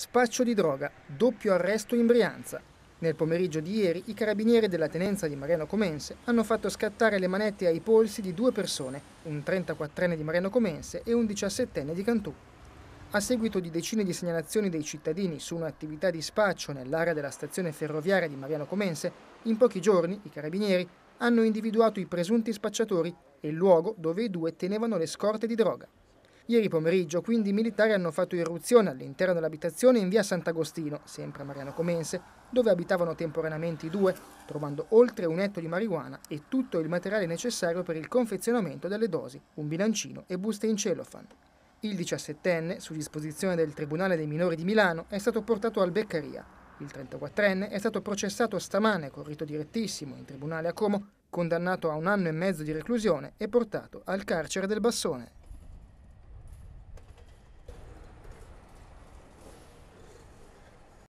Spaccio di droga, doppio arresto in Brianza. Nel pomeriggio di ieri i carabinieri della tenenza di Mariano Comense hanno fatto scattare le manette ai polsi di due persone, un 34enne di Mariano Comense e un 17enne di Cantù. A seguito di decine di segnalazioni dei cittadini su un'attività di spaccio nell'area della stazione ferroviaria di Mariano Comense, in pochi giorni i carabinieri hanno individuato i presunti spacciatori e il luogo dove i due tenevano le scorte di droga. Ieri pomeriggio, quindi, i militari hanno fatto irruzione all'interno dell'abitazione in via Sant'Agostino, sempre a Mariano Comense, dove abitavano temporaneamente i due, trovando oltre un etto di marijuana e tutto il materiale necessario per il confezionamento delle dosi, un bilancino e buste in cellophane. Il 17enne, su disposizione del Tribunale dei minori di Milano, è stato portato al Beccaria. Il 34enne è stato processato stamane con rito direttissimo in tribunale a Como, condannato a un anno e mezzo di reclusione e portato al carcere del Bassone.